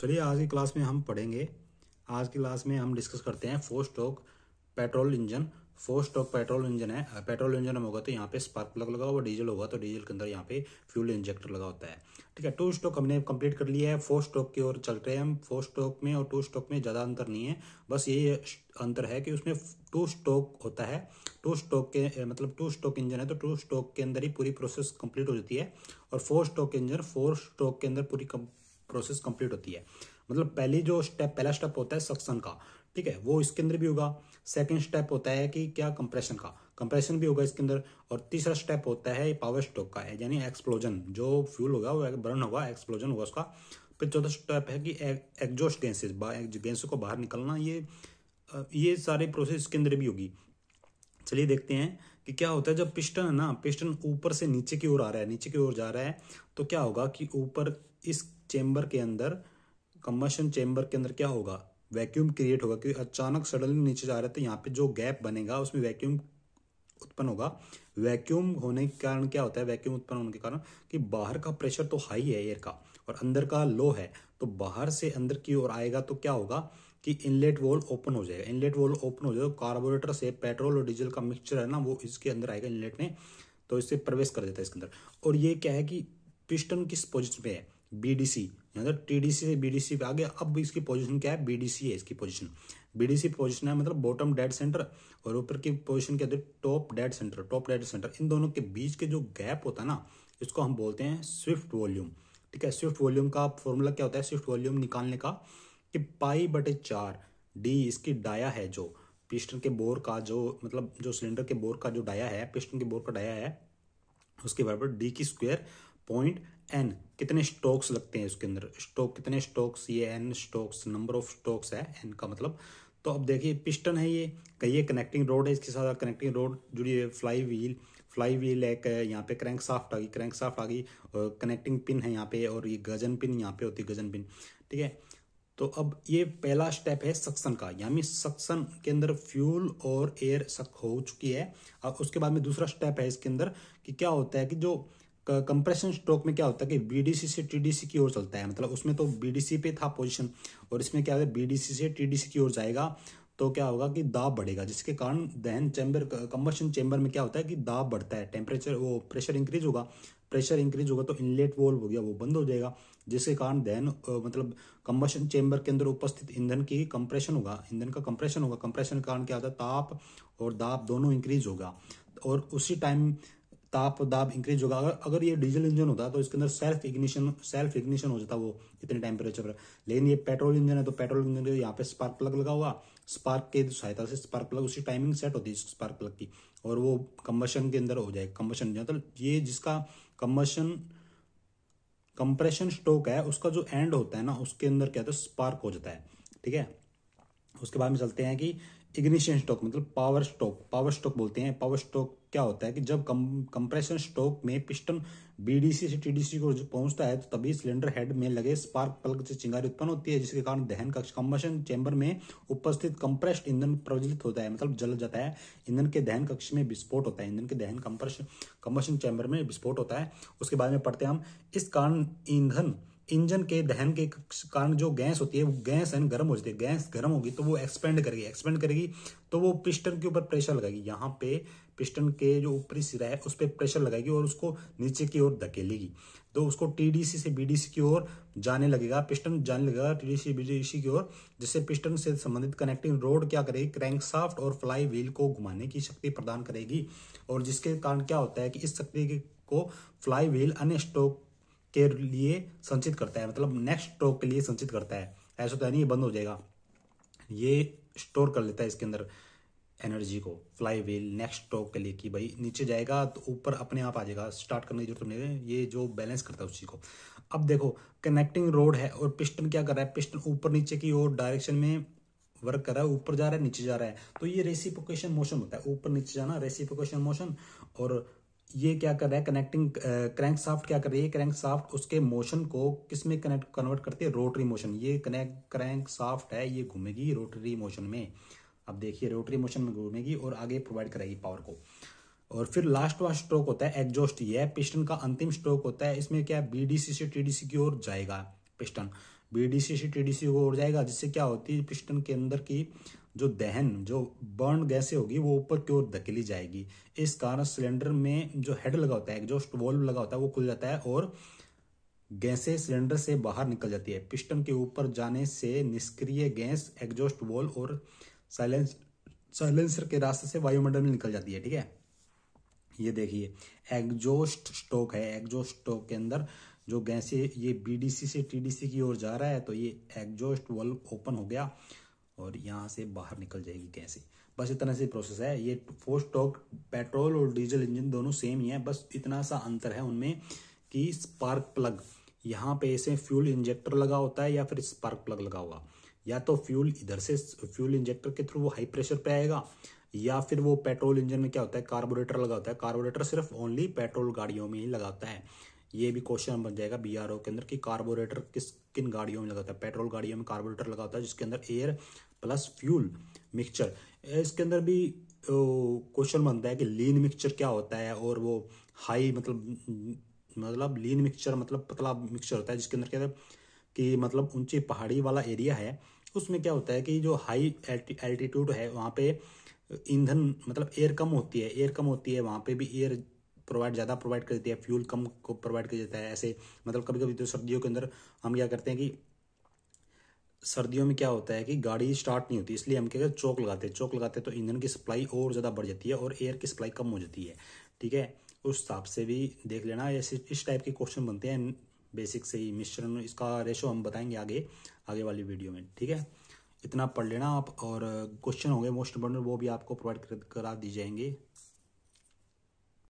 चलिए आज की क्लास में हम पढ़ेंगे आज की क्लास में हम डिस्कस करते हैं four stroke petrol engine four stroke petrol engine है पेट्रोल इंजन हम होगा तो यहाँ पे स्पार्क प्लग लगा हुआ डीजल होगा तो डीजल के अंदर यहाँ पे फ्यूल इंजेक्टर लगा होता है ठीक है टू स्टॉक हमने कंप्लीट कर लिया है फोर स्टॉक की ओर चल रहे हैं हम फोर स्टॉक में और टू स्टॉक में ज़्यादा अंतर नहीं है बस यही अंतर है कि उसमें टू स्टॉक होता है टू स्टॉक के मतलब टू स्टॉक इंजन है तो टू स्टॉक के अंदर ही पूरी प्रोसेस कंप्लीट हो जाती है और four stroke engine four stroke के अंदर पूरी प्रोसेस कंप्लीट होती है मतलब पहली जो स्टेप पहला स्टेप होता है सक्सन का ठीक है वो इसके अंदर भी होगा सेकंड स्टेप होता है कि क्या कंप्रेशन का कंप्रेशन भी होगा इसके अंदर और तीसरा स्टेप होता है पावर स्ट्रोक का है यानी एक्सप्लोजन जो फ्यूल होगा वो बर्न होगा एक्सप्लोजन होगा उसका फिर चौथा स्टेप है कि एग्जोस्ट गैसेज गैसों को बाहर निकलना ये ये सारे प्रोसेस इसके अंदर भी होगी चलिए देखते हैं कि क्या होता है जब पिस्टन है ना पिस्टन ऊपर से नीचे की ओर आ रहा है नीचे की ओर जा रहा है तो क्या होगा कि ऊपर इस चेम्बर के अंदर कम्बशन चेंबर के अंदर क्या होगा वैक्यूम क्रिएट होगा क्योंकि अचानक सडनली नीचे जा रहे थे तो यहाँ पे जो गैप बनेगा उसमें वैक्यूम उत्पन्न होगा वैक्यूम होने के कारण क्या होता है वैक्यूम उत्पन्न होने के कारण कि बाहर का प्रेशर तो हाई है एयर का और अंदर का लो है तो बाहर से अंदर की ओर आएगा तो क्या होगा कि इनलेट वॉल ओपन हो जाएगा इनलेट वॉल ओपन हो जाएगा कार्बोरेटर तो से पेट्रोल और डीजल का मिक्सचर है ना वो इसके अंदर आएगा इनलेट में तो इससे प्रवेश कर देता है इसके अंदर और ये क्या है कि पिस्टन किस पोजिशन पे है बीडीसी मतलब टीडीसी से बीडीसी पे आ गया अब इसकी पोजीशन क्या है बीडीसी है इसकी पोजीशन बीडीसी पोजीशन है मतलब बॉटम डेड सेंटर और ऊपर की पोजीशन क्या होती है top dead centre top dead centre इन दोनों के बीच के जो गैप होता है ना इसको हम बोलते हैं स्विफ्ट वॉल्यूम ठीक है स्विफ्ट वॉल्यूम का फॉर्मूला क्या होता है स्विफ्ट वॉल्यूम निकालने का कि पाई बटे चार डी इसकी डाया है जो पिस्टन के बोर का जो मतलब जो सिलेंडर के बोर का जो डाया है पिस्टन के बोर का डाया है उसके बराबर डी की स्क्वायर पॉइंट एन कितने स्टॉक्स लगते हैं उसके अंदर स्टॉक कितने स्टॉक्स ये N strokes number of strokes है एन का मतलब तो अब देखिए पिस्टन है ये कहिए कनेक्टिंग रोड है इसके साथ कनेक्टिंग रोड जुड़ी है फ्लाई व्हील फ्लाई व्हील एक यहाँ पे क्रैंक साफ्ट आ गई क्रैंक साफ्ट आ गई और कनेक्टिंग पिन है यहाँ पे और ये गजन पिन यहाँ पे होती है गजन पिन ठीक है तो अब ये पहला स्टेप है सक्सन का यानी सक्सन के अंदर फ्यूल और एयर सक हो चुकी है अब उसके बाद में दूसरा स्टेप है इसके अंदर कि क्या होता है कि जो कंप्रेशन स्ट्रोक में क्या होता है कि बीडीसी से टीडीसी की ओर चलता है मतलब उसमें तो बीडीसी पे था पोजीशन और इसमें क्या होगा बीडीसी से टीडीसी की ओर जाएगा तो क्या होगा कि दाब बढ़ेगा जिसके कारण दहन चैम्बर कम्बशन चैम्बर में क्या होता है कि दाब बढ़ता है टेम्परेचर वो प्रेशर इंक्रीज होगा प्रेशर इंक्रीज होगा तो इनलेट वॉल्व हो गया वो बंद हो जाएगा जिसके कारण दहन मतलब कम्बशन चैम्बर के अंदर उपस्थित ईंधन की कंप्रेशन होगा ईंधन का कंप्रेशन होगा कंप्रेशन के कारण क्या होता है ताप और दाब दोनों इंक्रीज होगा और उसी टाइम ताप दाब इंक्रीज होगा अगर अगर ये डीजल इंजन होता तो इसके अंदर सेल्फ इग्निशन सेल्फ इग्निशन हो जाता वो इतने टेम्परेचर पर लेकिन ये पेट्रोल इंजन है तो पेट्रोल इंजन के यहाँ पे स्पार्क प्लग लगा हुआ स्पार्क के सहायता से स्पार्क प्लग उसकी टाइमिंग सेट होती है स्पार्क प्लग की और वो कम्बशन के अंदर हो जाएगा कम्बशन इंजन तो ये जिसका कम्बशन कंप्रेशन स्टोक है उसका जो एंड होता है ना उसके अंदर क्या होता है स्पार्क तो हो जाता है ठीक है उसके बाद में चलते हैं कि इग्निशन स्टॉक मतलब पावर स्टॉक पावर स्टॉक बोलते हैं पावर स्टॉक क्या होता है कि जब कम कंप्रेशन स्टॉक में पिस्टन बीडीसी से टीडीसी को पहुंचता है तो तभी सिलेंडर हेड में लगे स्पार्क प्लग से चिंगारी उत्पन्न होती है जिसके कारण दहन कक्ष कम्बशन चैम्बर में उपस्थित कंप्रेस्ड ईंधन प्रज्वलित होता है मतलब जल जाता है ईंधन के दहन कक्ष में विस्फोट होता है ईंधन के दहन कंप्रेशन कम्बशन चैम्बर में विस्फोट होता है उसके बाद में पढ़ते हैं हम इस कारण ईंधन इंजन के दहन के कारण जो गैस होती है वो गैस है गर्म हो जाती है गैस गर्म होगी तो वो एक्सपेंड करेगी एक्सपेंड करेगी तो वो पिस्टन के ऊपर प्रेशर लगाएगी यहाँ पे पिस्टन के जो ऊपरी सिरा है उस पर प्रेशर लगाएगी और उसको नीचे की ओर धकेलेगी तो उसको टीडीसी से बीडीसी की ओर जाने लगेगा पिस्टन जाने लगेगा टीडीसी बीडीसी की ओर जिससे पिस्टन से संबंधित कनेक्टिंग रोड क्या करेगी क्रैंकसाफ्ट और फ्लाई व्हील को घुमाने की शक्ति प्रदान करेगी और जिसके कारण क्या होता है कि इस शक्ति को फ्लाई व्हील अन्य स्टोक के लिए संचित करता है मतलब नेक्स्ट स्टॉक के लिए संचित करता है ऐसा तो है नहीं ये बंद हो जाएगा ये स्टोर कर लेता है इसके अंदर एनर्जी को फ्लाई व्हील नेक्स्ट स्टॉक के लिए कि भाई नीचे जाएगा तो ऊपर अपने आप आ जाएगा स्टार्ट करने की जरूरत नहीं है ये जो बैलेंस करता है उस चीज़ को अब देखो कनेक्टिंग रोड है और पिस्टन क्या कर रहा है पिस्टन ऊपर नीचे की ओर डायरेक्शन में वर्क कर रहा है ऊपर जा रहा है नीचे जा रहा है तो ये रेसिपोकेशन मोशन होता है ऊपर नीचे जाना रेसिपोकेशन मोशन और ये क्या कर रहा है कनेक्टिंग क्रैंक साफ्ट क्या कर रही है क्रैंक साफ्ट उसके मोशन को किस में कनेक्ट कन्वर्ट करती है रोटरी मोशन ये कनेक्ट क्रैंक साफ्ट है ये घूमेगी रोटरी मोशन में अब देखिए रोटरी मोशन में घूमेगी और आगे प्रोवाइड करेगी पावर को और फिर लास्ट वाला स्ट्रोक होता है एग्जॉस्ट ये पिस्टन का अंतिम स्ट्रोक होता है इसमें क्या है बीडीसी से टीडीसी की ओर जाएगा पिस्टन बीडीसी से टीडीसी की ओर जाएगा जिससे क्या होती है पिस्टन के अंदर की जो दहन जो बर्न गैसें होगी वो ऊपर की ओर धकेली जाएगी इस कारण सिलेंडर में जो हेड लगा होता है जो वॉल्व लगा होता है वो खुल जाता है और गैसें सिलेंडर से बाहर निकल जाती है पिस्टन के ऊपर जाने से निष्क्रिय गैस एग्जॉस्ट वॉल और साइलेंस साइलेंसर के रास्ते से वायुमंडल में निकल जाती है ठीक है ये देखिए एग्जॉस्ट स्टोक है एग्जॉस्ट स्टोक के अंदर जो गैसें ये बीडीसी से टीडीसी की ओर जा रहा है तो ये एग्जॉस्ट वॉल्व ओपन हो गया और यहाँ से बाहर निकल जाएगी कैसे बस इतना से प्रोसेस है ये फोर स्टॉक पेट्रोल और डीजल इंजन दोनों सेम ही है बस इतना सा अंतर है उनमें कि स्पार्क प्लग यहाँ पे इसे फ्यूल इंजेक्टर लगा होता है या फिर स्पार्क प्लग लगा होगा या तो फ्यूल इधर से फ्यूल इंजेक्टर के थ्रू वो हाई प्रेशर पे आएगा या फिर वो पेट्रोल इंजन में क्या होता है कार्बोरेटर लगा होता है कार्बोरेटर सिर्फ ओनली पेट्रोल गाड़ियों में ही लगाता है ये भी क्वेश्चन बन जाएगा बी के अंदर कि कार्बोरेटर किस किन गाड़ियों में लगाता है पेट्रोल गाड़ियों में कार्बोरेटर लगाता है जिसके अंदर एयर प्लस फ्यूल मिक्सचर इसके अंदर भी क्वेश्चन बनता है कि लीन मिक्सचर क्या होता है और वो हाई मतलब मतलब लीन मिक्सचर मतलब पतला मिक्सचर होता है जिसके अंदर क्या कि मतलब ऊंची पहाड़ी वाला एरिया है उसमें क्या होता है कि जो हाई एल्टीट्यूड है वहाँ पे ईंधन मतलब एयर कम होती है एयर कम होती है वहाँ पे भी एयर प्रोवाइड ज़्यादा प्रोवाइड कर देती है फ्यूल कम को प्रोवाइड कर देता है ऐसे मतलब कभी कभी तो सर्दियों के अंदर हम क्या करते हैं कि सर्दियों में क्या होता है कि गाड़ी स्टार्ट नहीं होती इसलिए हम क्या चौक लगाते हैं चौक लगाते हैं तो ईंधन की सप्लाई और ज़्यादा बढ़ जाती है और एयर की सप्लाई कम हो जाती है ठीक है उस हिसाब से भी देख लेना ऐसे इस टाइप के क्वेश्चन बनते हैं बेसिक से ही मिश्रण इसका रेशो हम बताएंगे आगे आगे वाली वीडियो में ठीक है इतना पढ़ लेना आप और क्वेश्चन होंगे मोस्ट इम्पोर्टेंट वो भी आपको प्रोवाइड करा दी जाएंगे